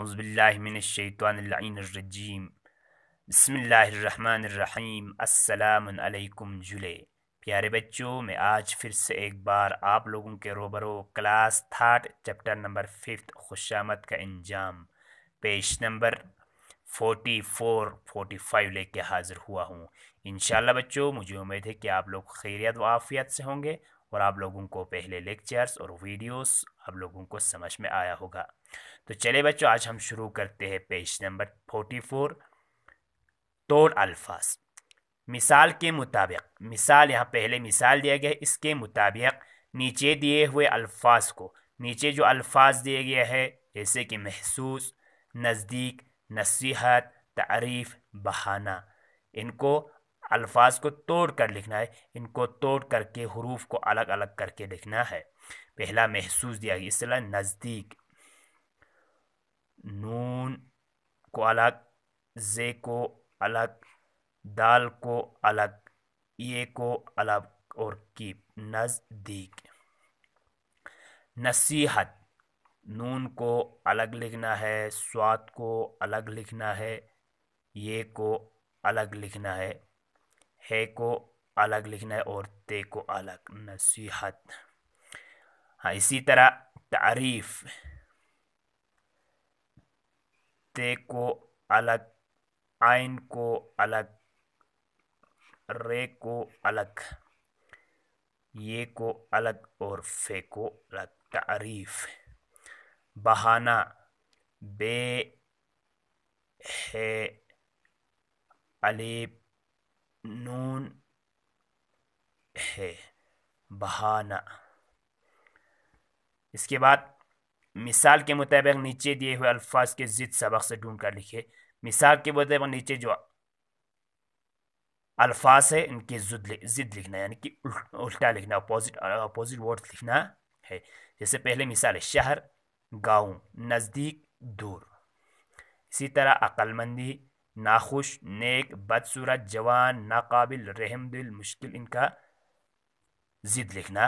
अज़बिल्लिमिनशैतवानरजीम बसमीम असलकम जुले प्यारे बच्चों मैं आज फिर से एक बार आप लोगों के रोबरो class third chapter number fifth खुशामद का इंजाम page number forty four forty five लेके हाज़िर हुआ हूँ इन बच्चों मुझे उम्मीद है कि आप लोग खैरियत व आफियत से होंगे और आप लोगों को पहले लेक्चर्स और वीडियोस आप लोगों को समझ में आया होगा तो चले बच्चों आज हम शुरू करते हैं पेज नंबर फोर्टी फोर तोड़ अल्फाज मिसाल के मुताबिक मिसाल यहाँ पहले मिसाल दिया गया है इसके मुताबिक नीचे दिए हुए अल्फाज को नीचे जो अल्फाज दिए गया है जैसे कि महसूस नज़दीक नसीहत तारीफ़ बहाना इनको अल्फाज को तोड़ कर लिखना है इनको तोड़ करके हरूफ को अलग अलग करके लिखना है पहला महसूस दिया गया इसलिए नज़दीक नून को अलग जे को अलग दाल को अलग ये को अलग और की नज़दीक नसीहत नून को अलग लिखना है स्वाद को अलग लिखना है ये को अलग लिखना है है को अलग लिखना है और ते को अलग नसीहत हाँ इसी तरह तारीफ ते को अलग आइन को अलग रे को अलग ये को अलग और फे को अलग तारीफ बहाना बे है अलीफ नून है बहाना इसके बाद मिसाल के मुताबिक नीचे दिए हुए अल्फाज के ज़िद सबक से ढूंढ कर लिखे मिसाल के मुताबिक नीचे जो अल्फाज है इनके जुद ज़िद लिखना यानी कि उल्टा लिखना अपोजिट अपोजिट वर्ड लिखना है जैसे पहले मिसाल है शहर गाँव नज़दीक दूर इसी तरह अक्लमंदी नाखुश नेक बदसूरत जवान नाकाबिल रहम दिल मुश्किल इनका ज़िद लिखना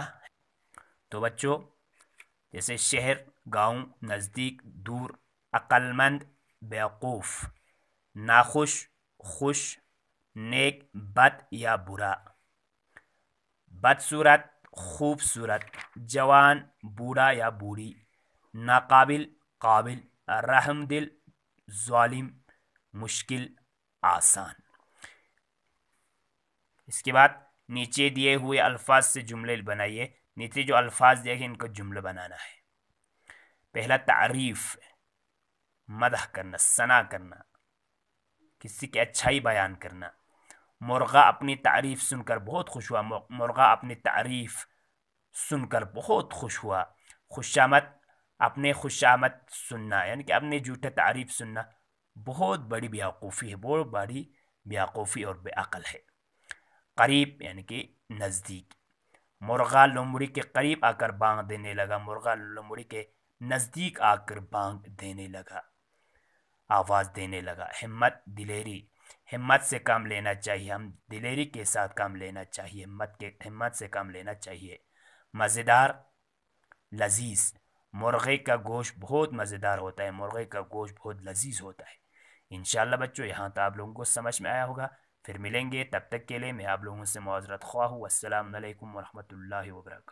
तो बच्चों जैसे शहर गांव नज़दीक दूर अक्लमंद बेवकूफ़ नाखुश खुश नेक बद या बुरा बदसूरत खूबसूरत जवान बूढ़ा या बूढ़ी नाकाबिल काबिल रहम दिल ालिम मुश्किल आसान इसके बाद नीचे दिए हुए अल्फाज से जुमले बनाइए नीचे जो अल्फाज दिए हैं इनको जुमला बनाना है पहला तारीफ़ मदह करना सना करना किसी की अच्छाई बयान करना मुर्गा अपनी तारीफ़ सुनकर बहुत खुश हुआ मुर्गा अपनी तारीफ़ सुनकर बहुत खुश हुआ ख़ुशामत अपने खुशामद सुनना यानी कि अपने जूठे तारीफ़ सुनना बहुत बड़ी बेवकूफ़ी है बहुत बड़ी बेवकूफ़ी और बेअल है करीब यानी कि नज़दीक मुर्गा लोमड़ी के करीब आकर बांग देने लगा मुर्गा लोमड़ी के नज़दीक आकर बांग देने लगा आवाज़ देने लगा हिम्मत दिलेरी हिम्मत से काम लेना चाहिए हम दिलेरी के साथ काम लेना चाहिए हिम्मत के हिम्मत से काम लेना चाहिए मज़ेदार लजीज़ मुर्गे का गोश्त बहुत मज़ेदार होता है मुर्गे का गोश्त बहुत लजीज़ होता है इन बच्चों यहाँ तो आप लोगों को समझ में आया होगा फिर मिलेंगे तब तक के लिए मैं आप लोगों से माजरत ख्वाह हूँ असल वरहमल वर्क